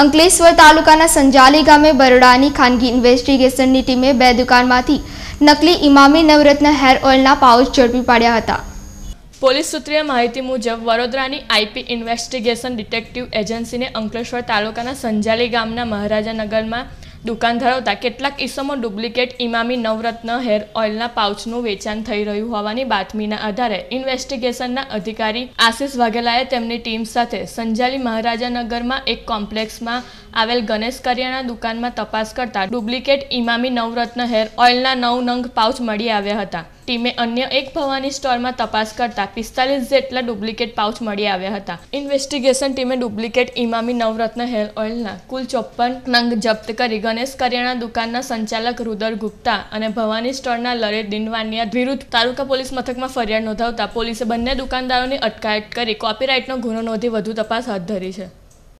અંકલેશ્વર તાલુકાના સંજાલી ગામે બરોડાની ખાનગી ઇન્વેસ્ટિગેશનની ટીમે બે દુકાનમાંથી નકલી ઇમામી નવરત્ન હેર ઓઇલના પાઉચ ઝડપી પાડ્યા હતા પોલીસ સૂત્રીય માહિતી મુજબ વડોદરાની આઈપી ઇન્વેસ્ટિગેશન ડિટેક્ટિવ એજન્સીને અંકલેશ્વર તાલુકાના સંજાલી ગામના મહારાજાનગરમાં દુકાન ધરાવતા કેટલાક ઈસમો ડુપ્લિકેટ ઇમામી નવરત્ન હેર ઓઇલના પાઉચનું વેચાણ થઈ રહ્યું હોવાની બાતમીના આધારે ઇન્વેસ્ટિગેશનના અધિકારી આશિષ વાઘેલાએ તેમની ટીમ સાથે સંજાલી મહારાજાનગરમાં એક કોમ્પ્લેક્સમાં આવેલ ગણેશ કરિયાણા દુકાનમાં તપાસ કરતા ડુપ્લિકેટ ઇમામી નવરત્ન હેર ઓઇલના નવ નંગ પાઉચ મળી આવ્યા હતા ટીમે અન્ય એક ભવાની સ્ટોરમાં તપાસ કરતા પિસ્તાલીસ જેટલા ડુપ્લિકેટ પાઉચ મળી આવ્યા હતા ઇન્વેસ્ટિગેશન ટીમે ડુપ્લિકેટ ઇમામી નવરત્ન હેર ઓઇલના કુલ ચોપ્પન નંગ જપ્ત કરી ગણેશ કરિયાણા દુકાનના સંચાલક રુદર ગુપ્તા અને ભવાની સ્ટોરના લલિત દિનવાનિયા વિરુદ્ધ તાલુકા પોલીસ મથકમાં ફરિયાદ નોંધાવતા પોલીસે બંને દુકાનદારોની અટકાયત કરી કોપીરાઇટનો ગુનો નોંધી વધુ તપાસ હાથ ધરી છે